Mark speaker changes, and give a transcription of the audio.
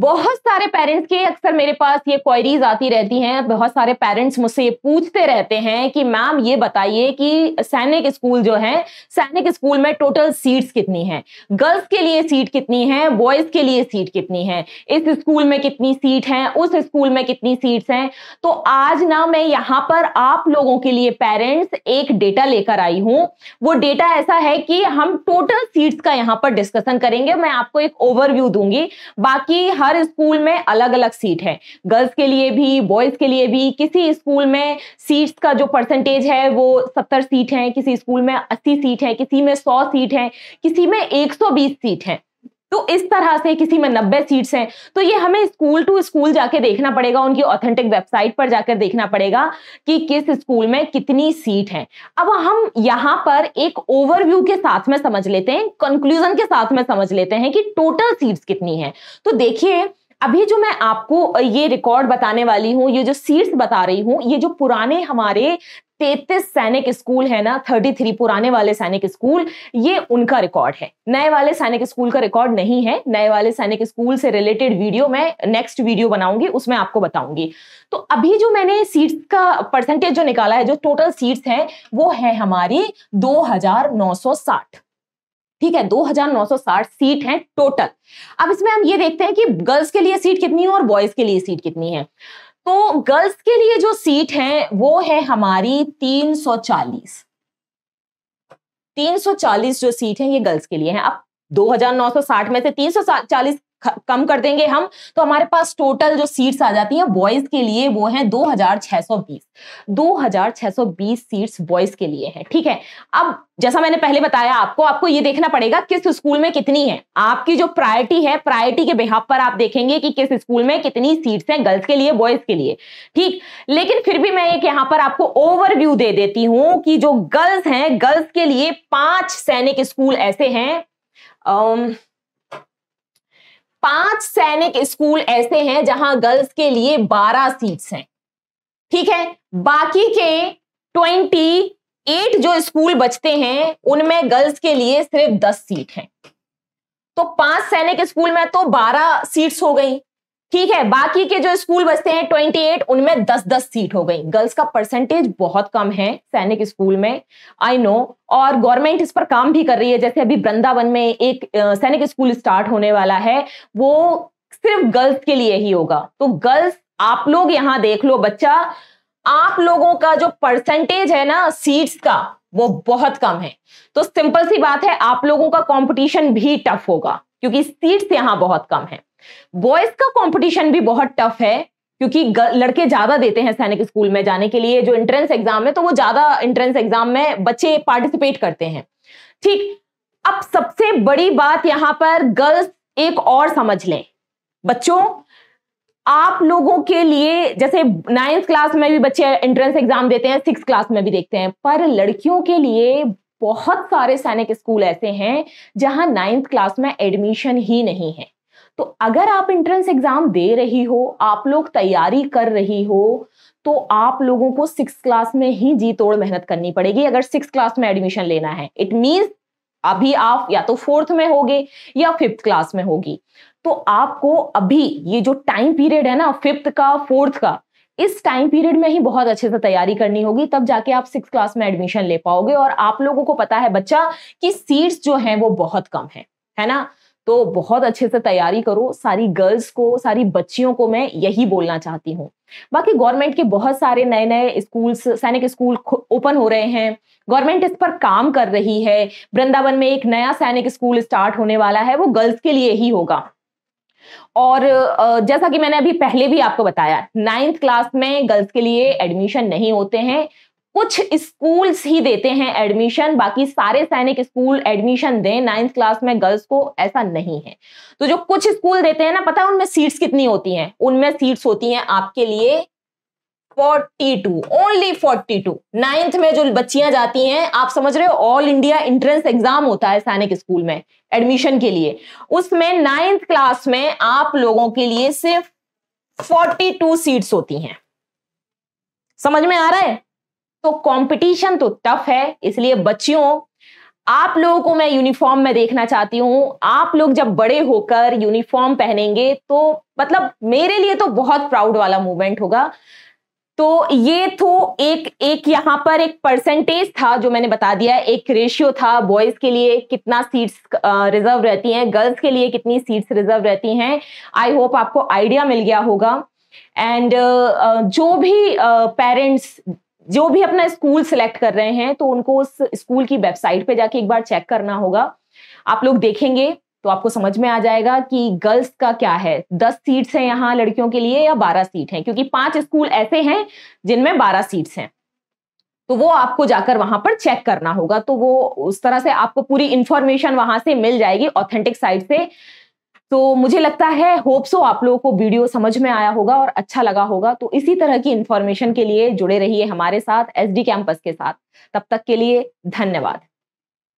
Speaker 1: बहुत सारे पेरेंट्स के अक्सर मेरे पास ये क्वारीज आती रहती हैं बहुत सारे पेरेंट्स मुझसे ये पूछते रहते हैं कि मैम ये बताइए कि सैनिक स्कूल जो है सैनिक स्कूल में टोटल सीट्स कितनी हैं गर्ल्स के लिए सीट कितनी है बॉयज के लिए सीट कितनी है इस स्कूल में कितनी सीट हैं उस स्कूल में कितनी सीट्स हैं तो आज ना मैं यहाँ पर आप लोगों के लिए पेरेंट्स एक डेटा लेकर आई हूँ वो डेटा ऐसा है कि हम टोटल सीट्स का यहाँ पर डिस्कशन करेंगे मैं आपको एक ओवरव्यू दूंगी बाकी हर स्कूल में अलग अलग सीट है गर्ल्स के लिए भी बॉयज के लिए भी किसी स्कूल में सीट्स का जो परसेंटेज है वो सत्तर सीट है किसी स्कूल में अस्सी सीट है किसी में सौ सीट है किसी में एक सौ बीस सीट है तो इस तरह से किसी में नब्बे सीट्स हैं तो ये हमें स्कूल टू स्कूल जाके देखना पड़ेगा उनकी ऑथेंटिक वेबसाइट पर जाकर देखना पड़ेगा कि किस स्कूल में कितनी सीट है अब हम यहाँ पर एक ओवरव्यू के साथ में समझ लेते हैं कंक्लूजन के साथ में समझ लेते हैं कि टोटल सीट्स कितनी है तो देखिए अभी जो मैं आपको ये रिकॉर्ड बताने वाली हूँ ये जो सीट्स बता रही हूँ ये जो पुराने हमारे तैतीस सैनिक स्कूल है ना थर्टी थ्री पुराने वाले सैनिक स्कूल ये उनका रिकॉर्ड है नए वाले सैनिक स्कूल का रिकॉर्ड नहीं है नए वाले सैनिक स्कूल से रिलेटेड वीडियो मैं नेक्स्ट वीडियो बनाऊंगी उसमें आपको बताऊंगी तो अभी जो मैंने सीट्स का परसेंटेज जो निकाला है जो टोटल सीट्स हैं वो है हमारी दो ठीक है 2960 सीट है टोटल अब इसमें हम ये देखते हैं कि गर्ल्स के लिए सीट कितनी है और बॉयज के लिए सीट कितनी है तो गर्ल्स के लिए जो सीट है वो है हमारी 340 340 जो सीट है ये गर्ल्स के लिए है अब 2960 में से 340 कम कर देंगे हम तो हमारे पास टोटल जो सीट्स आ जाती हैं बॉयज के लिए वो हैं 2620 2620 सीट्स बॉयज के लिए है ठीक है अब जैसा मैंने पहले बताया आपको आपको ये देखना पड़ेगा किस स्कूल में कितनी है आपकी जो प्रायोरिटी है प्रायोरिटी के बिहाफ पर आप देखेंगे कि किस स्कूल में कितनी सीट्स हैं गर्ल्स के लिए बॉयज के लिए ठीक लेकिन फिर भी मैं एक यहाँ पर आपको ओवरव्यू दे देती हूँ कि जो गर्ल्स हैं गर्ल्स के लिए पांच सैनिक स्कूल ऐसे हैं पांच सैनिक स्कूल ऐसे हैं जहां गर्ल्स के लिए बारह सीट्स हैं ठीक है बाकी के ट्वेंटी एट जो स्कूल बचते हैं उनमें गर्ल्स के लिए सिर्फ दस सीट हैं तो पांच सैनिक स्कूल में तो बारह सीट्स हो गई ठीक है बाकी के जो स्कूल बचते हैं 28 उनमें 10 10 सीट हो गई गर्ल्स का परसेंटेज बहुत कम है सैनिक स्कूल में आई नो और गवर्नमेंट इस पर काम भी कर रही है जैसे अभी वृंदावन में एक सैनिक स्कूल स्टार्ट होने वाला है वो सिर्फ गर्ल्स के लिए ही होगा तो गर्ल्स आप लोग यहाँ देख लो बच्चा आप लोगों का जो परसेंटेज है ना सीट्स का वो बहुत कम है तो सिंपल सी बात है आप लोगों का कंपटीशन भी टफ होगा क्योंकि सीट्स यहाँ बहुत कम है बॉयज का कंपटीशन भी बहुत टफ है क्योंकि लड़के ज्यादा देते हैं सैनिक स्कूल में जाने के लिए जो एंट्रेंस एग्जाम है तो वो ज्यादा एंट्रेंस एग्जाम में बच्चे पार्टिसिपेट करते हैं ठीक अब सबसे बड़ी बात यहां पर गर्ल्स एक और समझ लें बच्चों आप लोगों के लिए जैसे नाइन्थ क्लास में भी बच्चे एंट्रेंस एग्जाम देते हैं सिक्स क्लास में भी देखते हैं पर लड़कियों के लिए बहुत सारे सैनिक स्कूल ऐसे हैं जहां नाइन्थ क्लास में एडमिशन ही नहीं है तो अगर आप एंट्रेंस एग्जाम दे रही हो आप लोग तैयारी कर रही हो तो आप लोगों को सिक्स क्लास में ही जी तोड़ मेहनत करनी पड़ेगी अगर सिक्स क्लास में एडमिशन लेना है इट मीन्स अभी आप या तो फोर्थ में होगे या फिफ्थ क्लास में होगी तो आपको अभी ये जो टाइम पीरियड है ना फिफ्थ का फोर्थ का इस टाइम पीरियड में ही बहुत अच्छे से तैयारी करनी होगी तब जाके आप सिक्स क्लास में एडमिशन ले पाओगे और आप लोगों को पता है बच्चा कि सीट्स जो हैं वो बहुत कम है है ना तो बहुत अच्छे से तैयारी करो सारी गर्ल्स को सारी बच्चियों को मैं यही बोलना चाहती हूँ बाकी गवर्नमेंट के बहुत सारे नए नए स्कूल्स सैनिक स्कूल ओपन हो रहे हैं गवर्नमेंट इस पर काम कर रही है वृंदावन में एक नया सैनिक स्कूल स्टार्ट होने वाला है वो गर्ल्स के लिए ही होगा और जैसा कि मैंने अभी पहले भी आपको बताया नाइन्थ क्लास में गर्ल्स के लिए एडमिशन नहीं होते हैं कुछ स्कूल्स ही देते हैं एडमिशन बाकी सारे सैनिक स्कूल एडमिशन दें नाइन्थ क्लास में गर्ल्स को ऐसा नहीं है तो जो कुछ स्कूल देते हैं ना पता है उनमें सीट्स कितनी होती हैं उनमें सीट्स होती हैं आपके लिए 42 ओनली 42 नाइन्थ में जो बच्चियां जाती हैं आप समझ रहे हो ऑल इंडिया एंट्रेंस एग्जाम होता है सैनिक स्कूल में एडमिशन के लिए उसमें नाइन्थ क्लास में आप लोगों के लिए सिर्फ टू सीट्स होती हैं समझ में आ रहा है तो कंपटीशन तो टफ है इसलिए बच्चियों आप लोगों को मैं यूनिफॉर्म में देखना चाहती हूँ आप लोग जब बड़े होकर यूनिफॉर्म पहनेंगे तो मतलब मेरे लिए तो बहुत प्राउड वाला मूवमेंट होगा तो ये तो एक एक यहाँ पर एक परसेंटेज था जो मैंने बता दिया एक रेशियो था बॉयज के लिए कितना सीट्स रिजर्व रहती हैं गर्ल्स के लिए कितनी सीट्स रिजर्व रहती हैं आई होप आपको आइडिया मिल गया होगा एंड uh, uh, जो भी पेरेंट्स uh, जो भी अपना स्कूल सिलेक्ट कर रहे हैं तो उनको उस स्कूल की वेबसाइट पे जाके एक बार चेक करना होगा आप लोग देखेंगे तो आपको समझ में आ जाएगा कि गर्ल्स का क्या है दस सीट्स हैं यहाँ लड़कियों के लिए या बारह सीट हैं क्योंकि पांच स्कूल ऐसे हैं जिनमें बारह सीट्स हैं तो वो आपको जाकर वहां पर चेक करना होगा तो वो उस तरह से आपको पूरी इंफॉर्मेशन वहां से मिल जाएगी ऑथेंटिक साइट से तो मुझे लगता है होप सो आप लोगों को वीडियो समझ में आया होगा और अच्छा लगा होगा तो इसी तरह की इन्फॉर्मेशन के लिए जुड़े रहिए हमारे साथ एसडी कैंपस के साथ तब तक के लिए धन्यवाद